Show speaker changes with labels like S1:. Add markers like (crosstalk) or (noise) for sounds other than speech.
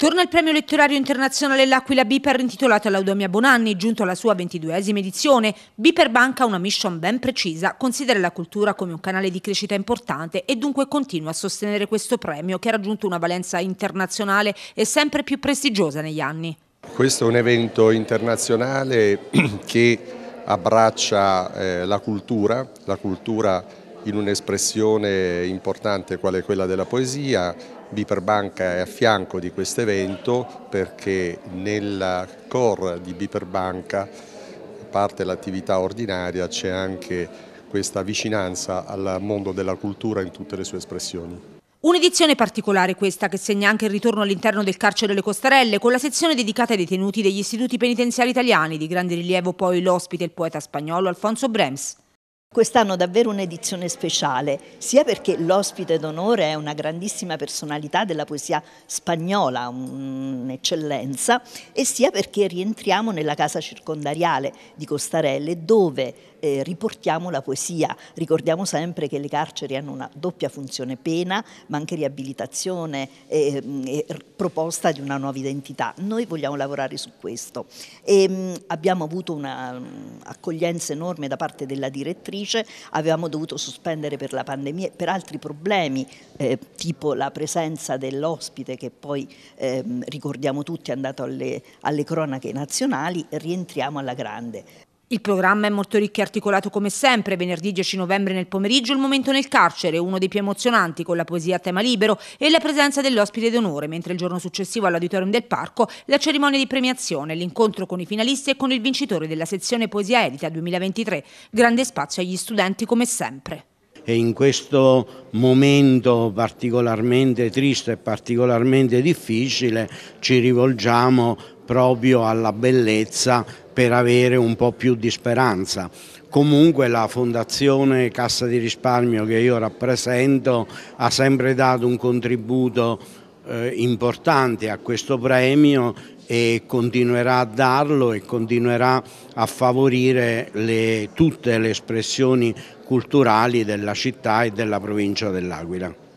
S1: Torna il premio letterario internazionale L'Aquila Biper intitolato all'Audomia Bonanni, giunto alla sua ventiduesima edizione. Biper Banca ha una mission ben precisa, considera la cultura come un canale di crescita importante e dunque continua a sostenere questo premio che ha raggiunto una valenza internazionale e sempre più prestigiosa negli anni.
S2: Questo è un evento internazionale (clears throat) che abbraccia eh, la cultura, la cultura in un'espressione importante quale quella della poesia. Biperbanca è a fianco di questo evento perché nella core di Biperbanca, a parte l'attività ordinaria, c'è anche questa vicinanza al mondo della cultura in tutte le sue espressioni.
S1: Un'edizione particolare questa che segna anche il ritorno all'interno del carcere delle Costarelle con la sezione dedicata ai detenuti degli istituti penitenziari italiani, di grande rilievo
S3: poi l'ospite il poeta spagnolo Alfonso Brems. Quest'anno davvero un'edizione speciale, sia perché l'ospite d'onore è una grandissima personalità della poesia spagnola, un'eccellenza, e sia perché rientriamo nella casa circondariale di Costarelle dove eh, riportiamo la poesia. Ricordiamo sempre che le carceri hanno una doppia funzione pena, ma anche riabilitazione e, eh, eh, e proposta di una nuova identità. Noi vogliamo lavorare su questo. E, ehm, mh, abbiamo avuto un'accoglienza mm, enorme da parte della direttrice, avevamo dovuto sospendere per la pandemia, e per altri problemi, eh, tipo la presenza dell'ospite che poi ehm, ricordiamo tutti è andato alle, alle cronache nazionali, rientriamo alla grande.
S1: Il programma è molto ricco e articolato come sempre, venerdì 10 novembre nel pomeriggio il momento nel carcere, uno dei più emozionanti con la poesia a tema libero e la presenza dell'ospite d'onore, mentre il giorno successivo all'auditorium del parco la cerimonia di premiazione, l'incontro con i finalisti e con il vincitore della sezione Poesia Edita 2023. Grande spazio agli studenti come sempre.
S4: E in questo momento particolarmente triste e particolarmente difficile ci rivolgiamo proprio alla bellezza per avere un po' più di speranza. Comunque la Fondazione Cassa di Risparmio che io rappresento ha sempre dato un contributo eh, importante a questo premio e continuerà a darlo e continuerà a favorire le, tutte le espressioni culturali della città e della provincia dell'Aquila.